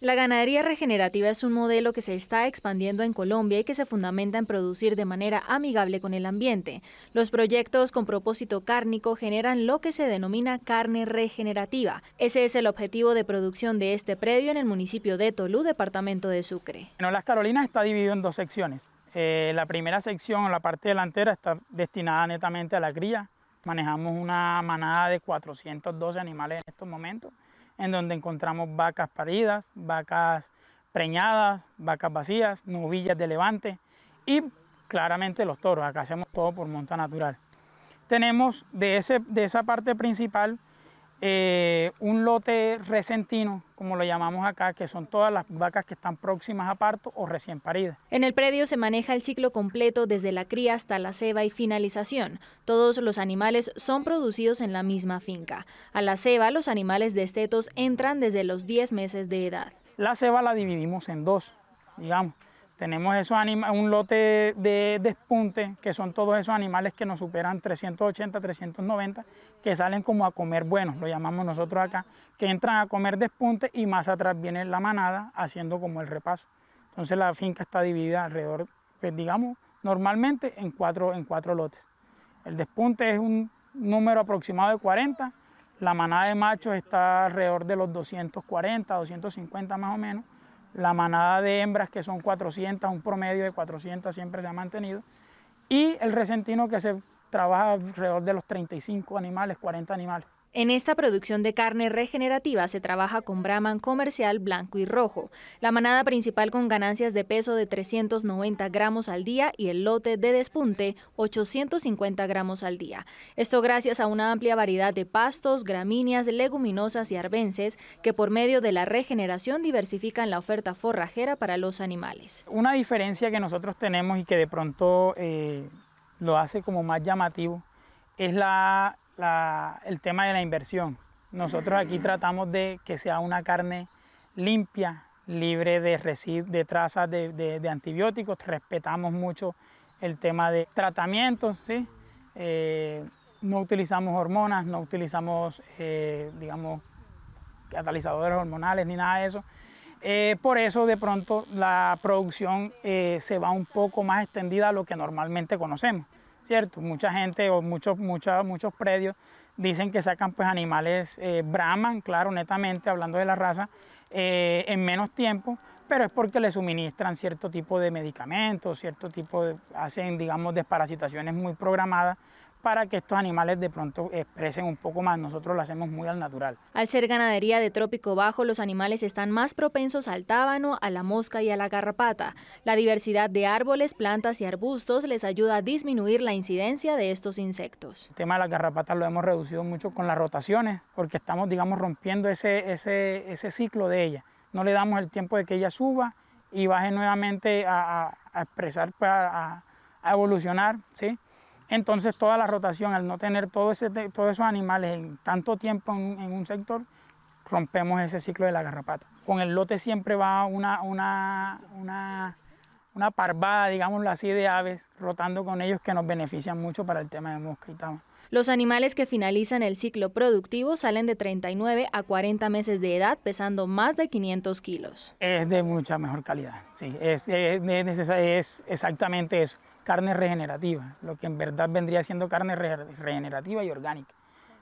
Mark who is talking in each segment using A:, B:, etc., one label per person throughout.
A: La ganadería regenerativa es un modelo que se está expandiendo en Colombia y que se fundamenta en producir de manera amigable con el ambiente. Los proyectos con propósito cárnico generan lo que se denomina carne regenerativa. Ese es el objetivo de producción de este predio en el municipio de Tolú, departamento de Sucre.
B: Bueno, Las Carolinas está dividido en dos secciones. Eh, la primera sección, la parte delantera, está destinada netamente a la cría. Manejamos una manada de 412 animales en estos momentos en donde encontramos vacas paridas, vacas preñadas, vacas vacías, novillas de levante y claramente los toros. Acá hacemos todo por monta natural. Tenemos de, de esa parte principal eh, un lote resentino, como lo llamamos acá, que son todas las vacas que están próximas a parto o recién paridas. En
A: el predio se maneja el ciclo completo desde la cría hasta la ceba y finalización. Todos los animales son producidos en la misma finca. A la ceba los animales destetos entran desde los 10 meses de edad.
B: La ceba la dividimos en dos, digamos. Tenemos un lote de despunte, que son todos esos animales que nos superan 380, 390, que salen como a comer buenos, lo llamamos nosotros acá, que entran a comer despunte y más atrás viene la manada haciendo como el repaso. Entonces la finca está dividida alrededor, pues, digamos, normalmente en cuatro, en cuatro lotes. El despunte es un número aproximado de 40, la manada de machos está alrededor de los 240, 250 más o menos, la manada de hembras que son 400, un promedio de 400 siempre se ha mantenido, y el resentino que se trabaja alrededor de los 35 animales, 40 animales. En esta producción de carne regenerativa se trabaja
A: con Brahman comercial blanco y rojo, la manada principal con ganancias de peso de 390 gramos al día y el lote de despunte 850 gramos al día. Esto gracias a una amplia variedad de pastos, gramíneas, leguminosas y arbences que por medio de la regeneración diversifican la oferta forrajera para los animales.
B: Una diferencia que nosotros tenemos y que de pronto eh, lo hace como más llamativo es la el tema de la inversión. Nosotros aquí tratamos de que sea una carne limpia, libre de, de trazas de, antibióticos, respetamos mucho el tema de tratamientos, eh, no utilizamos hormonas, no utilizamos, eh, digamos, catalizadores hormonales ni nada de eso. Eh, por eso de pronto la producción se va un poco más extendida a lo que normalmente conocemos. Mucha gente o muchos, muchos predios dicen que sacan pues animales eh, Brahman, claro, netamente, hablando de la raza, eh, en menos tiempo, pero es porque le suministran cierto tipo de medicamentos, cierto tipo de, hacen, digamos, desparasitaciones muy programadas para que estos animales de pronto expresen un poco más. Nosotros lo hacemos muy al natural.
A: Al ser ganadería de trópico bajo, los animales están más propensos al tábano, a la mosca y a la garrapata. La diversidad de árboles, plantas y arbustos les ayuda a disminuir la incidencia de estos insectos. El
B: tema de la garrapata lo hemos reducido mucho con las rotaciones, porque estamos, digamos, rompiendo ese, ciclo de ella. No le damos el tiempo de que ella suba y baje nuevamente a, expresar, pues, a evolucionar, ¿sí? Entonces toda la rotación, al no tener todos esos animales en tanto tiempo en, un sector, rompemos ese ciclo de la garrapata. Con el lote siempre va una, una, una, una parvada, digámoslo así, de aves rotando con ellos que nos benefician mucho para el tema de mosca
A: Los animales que finalizan el ciclo productivo salen de 39 a 40 meses de edad, pesando más de 500 kilos.
B: Es de mucha mejor calidad, sí, es exactamente eso. Carne regenerativa, lo que en verdad vendría siendo carne regenerativa y orgánica.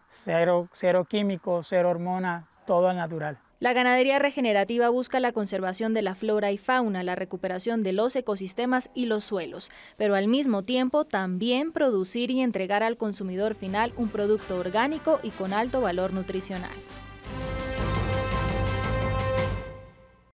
B: Cero, cero químicos, cero hormonas, todo natural.
A: La ganadería regenerativa busca la conservación de la flora y fauna, la recuperación de los ecosistemas y los suelos, pero al mismo tiempo también producir y entregar al consumidor final un producto orgánico y con alto valor nutricional.